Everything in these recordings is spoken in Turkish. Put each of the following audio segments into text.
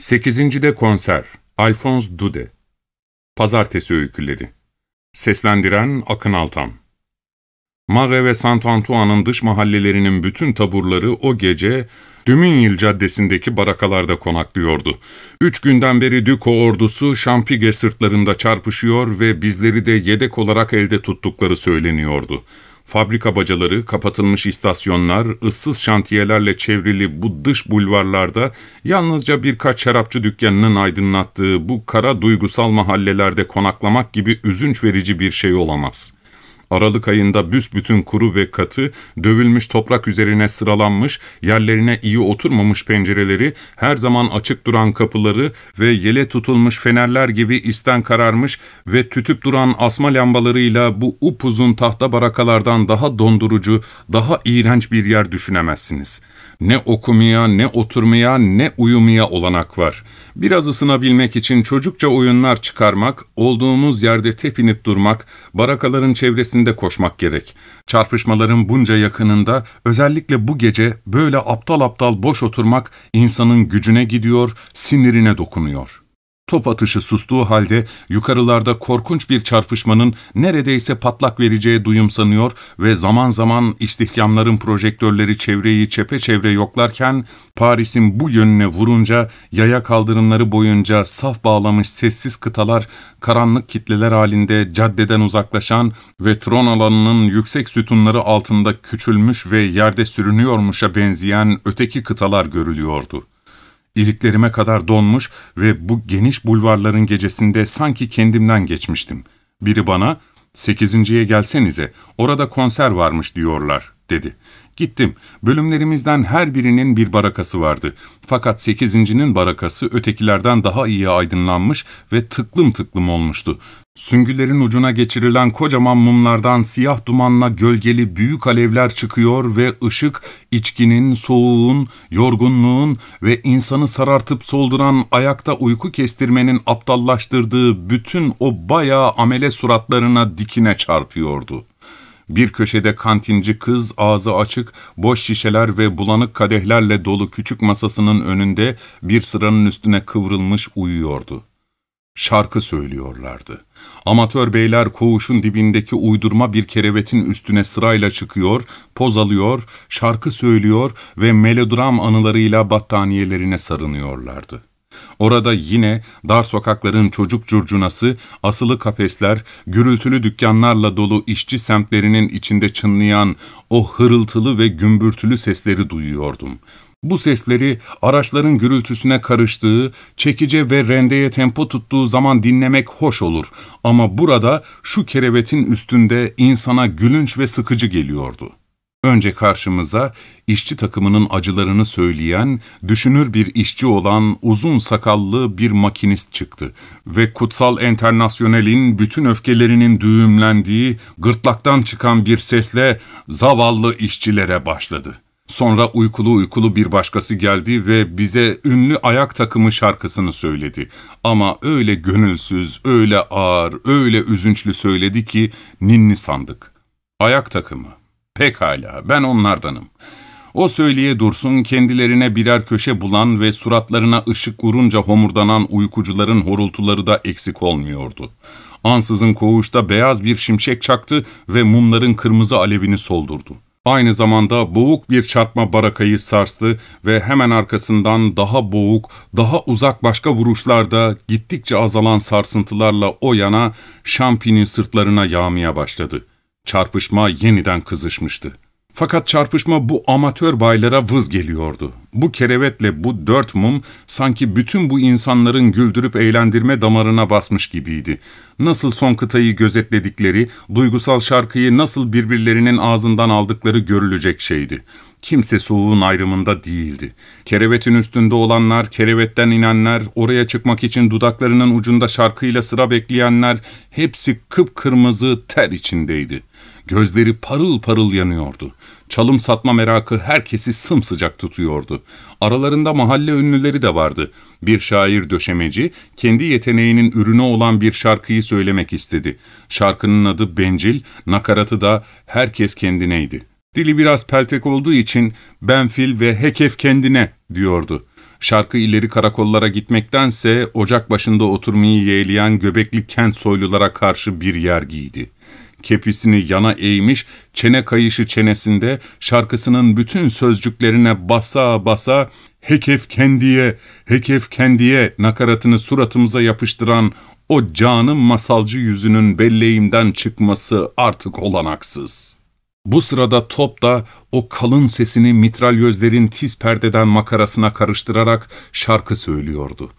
Sekizinci de Konser Alphonse Dude Pazartesi Öyküleri Seslendiren Akın Altan Mare ve Saint-Antoine'ın dış mahallelerinin bütün taburları o gece Dümünyil Caddesi'ndeki barakalarda konaklıyordu. Üç günden beri Düko ordusu Şampige sırtlarında çarpışıyor ve bizleri de yedek olarak elde tuttukları söyleniyordu. Fabrika bacaları, kapatılmış istasyonlar, ıssız şantiyelerle çevrili bu dış bulvarlarda yalnızca birkaç şarapçı dükkanının aydınlattığı bu kara duygusal mahallelerde konaklamak gibi üzünç verici bir şey olamaz. Aralık ayında büsbütün kuru ve katı, dövülmüş toprak üzerine sıralanmış, yerlerine iyi oturmamış pencereleri, her zaman açık duran kapıları ve yele tutulmuş fenerler gibi isten kararmış ve tütüp duran asma lambalarıyla bu upuzun tahta barakalardan daha dondurucu, daha iğrenç bir yer düşünemezsiniz. Ne okumaya, ne oturmaya, ne uyumaya olanak var. Biraz ısınabilmek için çocukça oyunlar çıkarmak, olduğumuz yerde tepinip durmak, barakaların çevresinde peşinde koşmak gerek. Çarpışmaların bunca yakınında özellikle bu gece böyle aptal aptal boş oturmak insanın gücüne gidiyor, sinirine dokunuyor. Top atışı sustuğu halde yukarılarda korkunç bir çarpışmanın neredeyse patlak vereceği duyum sanıyor ve zaman zaman istihkamların projektörleri çevreyi çepeçevre yoklarken Paris'in bu yönüne vurunca yaya kaldırımları boyunca saf bağlamış sessiz kıtalar karanlık kitleler halinde caddeden uzaklaşan ve tron alanının yüksek sütunları altında küçülmüş ve yerde sürünüyormuşa benzeyen öteki kıtalar görülüyordu iliklerime kadar donmuş ve bu geniş bulvarların gecesinde sanki kendimden geçmiştim. Biri bana, ''Sekizinciye gelsenize, orada konser varmış diyorlar.'' dedi. Gittim. Bölümlerimizden her birinin bir barakası vardı. Fakat sekizincinin barakası ötekilerden daha iyi aydınlanmış ve tıklım tıklım olmuştu. Süngülerin ucuna geçirilen kocaman mumlardan siyah dumanla gölgeli büyük alevler çıkıyor ve ışık içkinin, soğuğun, yorgunluğun ve insanı sarartıp solduran ayakta uyku kestirmenin aptallaştırdığı bütün o bayağı amele suratlarına dikine çarpıyordu. Bir köşede kantinci kız ağzı açık, boş şişeler ve bulanık kadehlerle dolu küçük masasının önünde bir sıranın üstüne kıvrılmış uyuyordu. Şarkı söylüyorlardı. Amatör beyler koğuşun dibindeki uydurma bir kerevetin üstüne sırayla çıkıyor, poz alıyor, şarkı söylüyor ve melodram anılarıyla battaniyelerine sarınıyorlardı. Orada yine dar sokakların çocuk curcunası, asılı kafesler, gürültülü dükkanlarla dolu işçi semtlerinin içinde çınlayan o hırıltılı ve gümbürtülü sesleri duyuyordum. Bu sesleri araçların gürültüsüne karıştığı, çekice ve rendeye tempo tuttuğu zaman dinlemek hoş olur ama burada şu kerevetin üstünde insana gülünç ve sıkıcı geliyordu. Önce karşımıza işçi takımının acılarını söyleyen, düşünür bir işçi olan uzun sakallı bir makinist çıktı ve kutsal enternasyonelin bütün öfkelerinin düğümlendiği, gırtlaktan çıkan bir sesle zavallı işçilere başladı.'' Sonra uykulu uykulu bir başkası geldi ve bize ünlü ayak takımı şarkısını söyledi. Ama öyle gönülsüz, öyle ağır, öyle üzünçlü söyledi ki ninni sandık. Ayak takımı. Pekala, ben onlardanım. O söyleye dursun kendilerine birer köşe bulan ve suratlarına ışık vurunca homurdanan uykucuların horultuları da eksik olmuyordu. Ansızın koğuşta beyaz bir şimşek çaktı ve mumların kırmızı alevini soldurdu. Aynı zamanda boğuk bir çarpma barakayı sarstı ve hemen arkasından daha boğuk, daha uzak başka vuruşlarda gittikçe azalan sarsıntılarla o yana Şampi'nin sırtlarına yağmaya başladı. Çarpışma yeniden kızışmıştı. Fakat çarpışma bu amatör baylara vız geliyordu. Bu kerevetle bu dört mum sanki bütün bu insanların güldürüp eğlendirme damarına basmış gibiydi. Nasıl son kıtayı gözetledikleri, duygusal şarkıyı nasıl birbirlerinin ağzından aldıkları görülecek şeydi. Kimse soğuğun ayrımında değildi. Kerevetin üstünde olanlar, kerevetten inenler, oraya çıkmak için dudaklarının ucunda şarkıyla sıra bekleyenler, hepsi kıpkırmızı ter içindeydi.'' Gözleri parıl parıl yanıyordu. Çalım satma merakı herkesi sımsıcak tutuyordu. Aralarında mahalle ünlüleri de vardı. Bir şair döşemeci kendi yeteneğinin ürünü olan bir şarkıyı söylemek istedi. Şarkının adı Bencil, nakaratı da herkes kendineydi. Dili biraz peltek olduğu için benfil ve hekef kendine diyordu. Şarkı ileri karakollara gitmektense ocak başında oturmayı yeğleyen göbekli kent soylulara karşı bir yer giydi kepisini yana eğmiş, çene kayışı çenesinde şarkısının bütün sözcüklerine basa basa ''Hekef kendiye, hekef kendiye'' nakaratını suratımıza yapıştıran o canım masalcı yüzünün belleğimden çıkması artık olanaksız. Bu sırada top da o kalın sesini mitralyözlerin tiz perdeden makarasına karıştırarak şarkı söylüyordu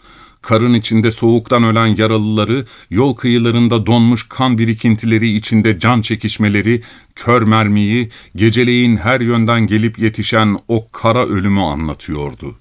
karın içinde soğuktan ölen yaralıları, yol kıyılarında donmuş kan birikintileri içinde can çekişmeleri, kör mermiyi, geceleyin her yönden gelip yetişen o kara ölümü anlatıyordu.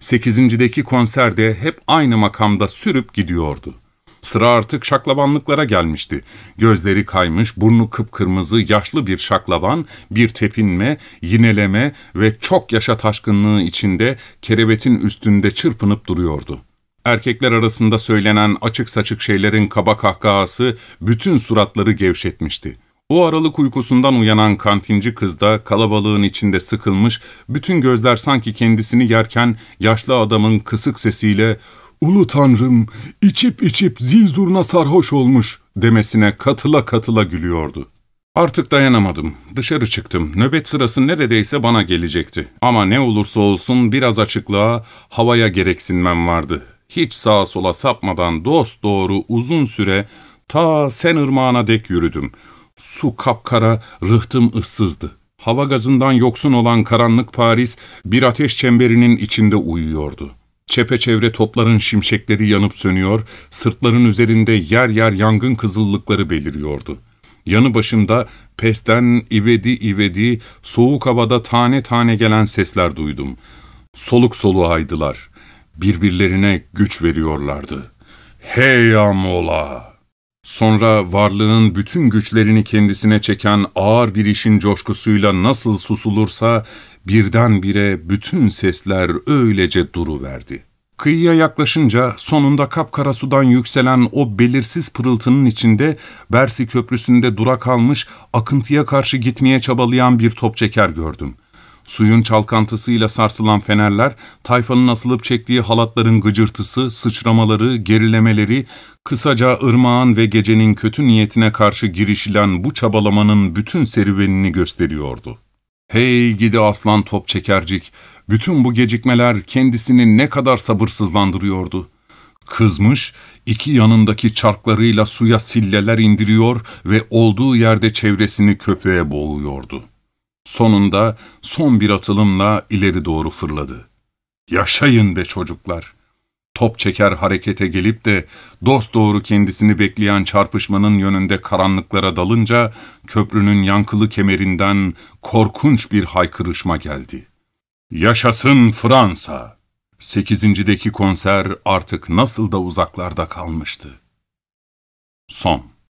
Sekizincideki konserde hep aynı makamda sürüp gidiyordu. Sıra artık şaklabanlıklara gelmişti. Gözleri kaymış, burnu kıpkırmızı, yaşlı bir şaklaban, bir tepinme, yineleme ve çok yaşa taşkınlığı içinde kerebetin üstünde çırpınıp duruyordu. Erkekler arasında söylenen açık saçık şeylerin kaba kahkahası bütün suratları gevşetmişti. O aralık uykusundan uyanan kantinci kız da kalabalığın içinde sıkılmış, bütün gözler sanki kendisini yerken yaşlı adamın kısık sesiyle ''Ulu Tanrım, içip içip zil zurna sarhoş olmuş.'' demesine katıla katıla gülüyordu. Artık dayanamadım. Dışarı çıktım. Nöbet sırası neredeyse bana gelecekti. Ama ne olursa olsun biraz açıklığa, havaya gereksinmem vardı hiç sağa sola sapmadan dost doğru uzun süre ta sen ırmağına dek yürüdüm. Su kapkara, rıhtım ıssızdı. Hava gazından yoksun olan karanlık Paris bir ateş çemberinin içinde uyuyordu. Çepeçevre topların şimşekleri yanıp sönüyor, sırtların üzerinde yer yer yangın kızıllıkları beliriyordu. Yanı başında pesten ivedi ivedi soğuk havada tane tane gelen sesler duydum. Soluk soluğaydılar birbirlerine güç veriyorlardı. Hey Amola! Sonra varlığın bütün güçlerini kendisine çeken ağır bir işin coşkusuyla nasıl susulursa birdenbire bütün sesler öylece duruverdi. Kıyıya yaklaşınca sonunda kapkara sudan yükselen o belirsiz pırıltının içinde Bersi Köprüsü'nde durak almış akıntıya karşı gitmeye çabalayan bir topçeker gördüm. Suyun çalkantısıyla sarsılan fenerler, tayfanın asılıp çektiği halatların gıcırtısı, sıçramaları, gerilemeleri, kısaca ırmağın ve gecenin kötü niyetine karşı girişilen bu çabalamanın bütün serüvenini gösteriyordu. Hey gidi aslan top çekercik, bütün bu gecikmeler kendisini ne kadar sabırsızlandırıyordu. Kızmış, iki yanındaki çarklarıyla suya silleler indiriyor ve olduğu yerde çevresini köpeğe boğuyordu.'' Sonunda son bir atılımla ileri doğru fırladı. Yaşayın be çocuklar! Top çeker harekete gelip de dost doğru kendisini bekleyen çarpışmanın yönünde karanlıklara dalınca köprünün yankılı kemerinden korkunç bir haykırışma geldi. Yaşasın Fransa! Sekizincideki konser artık nasıl da uzaklarda kalmıştı. Son